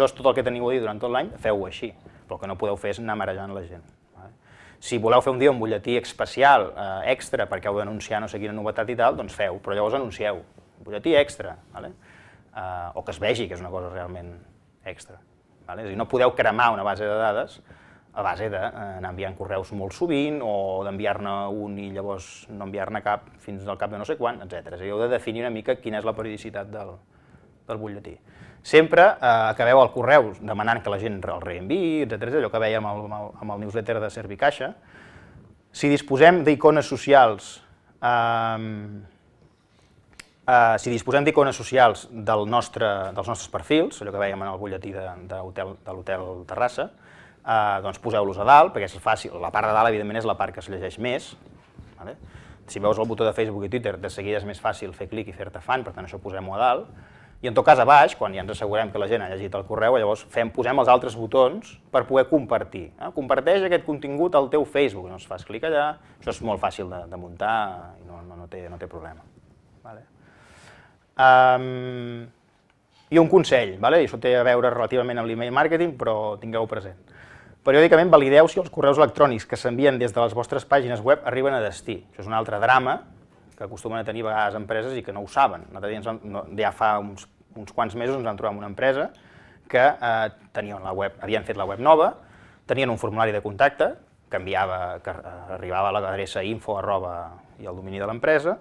això és tot el que teniu a dir durant tot l'any, feu-ho així. Però el que no podeu fer és anar marejant la gent. Vale? Si voleu fer un dia un butlletí especial, eh, extra, perquè heu d'anunciar no sé quina novetat i tal, doncs feu, però llavors anuncieu. Butlletí extra, vale? eh, o que es vegi que és una cosa realment extra. Vale? És a dir, no podeu cremar una base de dades a base d'anar eh, enviant correus molt sovint o d'enviar-ne un i llavors no enviar-ne cap fins al cap de no sé quan, etc. És a dir, heu de definir una mica quina és la periodicitat del, del butlletí. Sempre eh, acabeu el correu demanant que la gent el reenviï, etc. allò que veiem amb el, amb el, amb el newsletter de Servicaixa. Si disposem d'icones socials, eh, eh, si disposem d'icones socials del nostre, dels nostres perfils, allò que veiem en el butlletí de, de, hotel, de l'hotel Terrassa, eh, doncs poseu-los a dalt, perquè és fàcil. La part de dalt, evidentment, és la part que es llegeix més. Vale? Si veus el botó de Facebook i Twitter, de seguida és més fàcil fer clic i fer-te fan, per tant, això posem-ho a dalt. I en tot cas a baix, quan ja ens assegurem que la gent ha llegit el correu, llavors fem, posem els altres botons per poder compartir. Eh? Comparteix aquest contingut al teu Facebook, no es fas clic allà, això és molt fàcil de, de muntar i no, no, no, té, no té problema. Vale. Um, I un consell, vale? això té a veure relativament amb l'email marketing, però tingueu present. Periòdicament valideu si els correus electrònics que s'envien des de les vostres pàgines web arriben a destí. Això és un altre drama que acostumen a tenir a vegades empreses i que no ho saben. Nosaltres ja fa uns uns quants mesos ens vam trobar amb una empresa que eh, tenien la web, havien fet la web nova, tenien un formulari de contacte que enviava, que eh, arribava a l'adreça info arroba i el domini de l'empresa,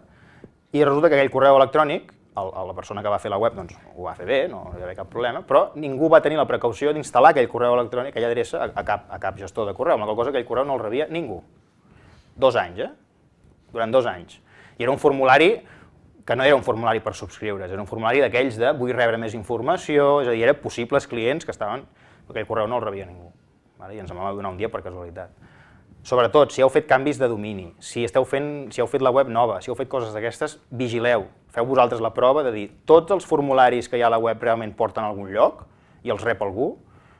i resulta que aquell correu electrònic, el, el, la persona que va fer la web doncs, ho va fer bé, no hi havia cap problema, però ningú va tenir la precaució d'instal·lar aquell correu electrònic, aquella adreça, a, a, cap, a cap gestor de correu, amb la qual cosa aquell correu no el rebia ningú. Dos anys, eh? Durant dos anys. I era un formulari que no era un formulari per subscriure's, era un formulari d'aquells de vull rebre més informació, és a dir, era possibles clients que estaven... Aquell correu no el rebia ningú, vale? i ens en vam donar un dia per casualitat. Sobretot, si heu fet canvis de domini, si, esteu fent, si heu fet la web nova, si heu fet coses d'aquestes, vigileu, feu vosaltres la prova de dir tots els formularis que hi ha a la web realment porten a algun lloc i els rep algú,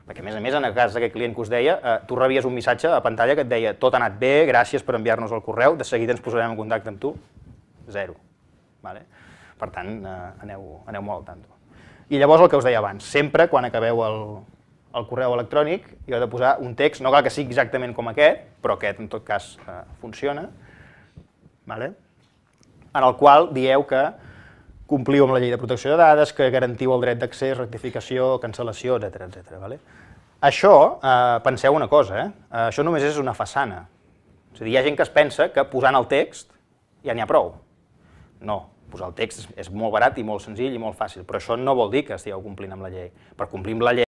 perquè a més a més en el cas d'aquest client que us deia, eh, tu rebies un missatge a pantalla que et deia tot ha anat bé, gràcies per enviar-nos el correu, de seguida ens posarem en contacte amb tu, zero. Vale? Per tant, eh, aneu, aneu molt tant. I llavors el que us deia abans, sempre quan acabeu el, el correu electrònic hi heu de posar un text, no cal que sigui exactament com aquest, però aquest en tot cas eh, funciona, vale? en el qual dieu que compliu amb la llei de protecció de dades, que garantiu el dret d'accés, rectificació, cancel·lació, etc etc. Vale? Això, eh, penseu una cosa, eh? eh? això només és una façana. És a dir, hi ha gent que es pensa que posant el text ja n'hi ha prou. No, posar el text és molt barat i molt senzill i molt fàcil, però això no vol dir que estigueu complint amb la llei. Per complir amb la llei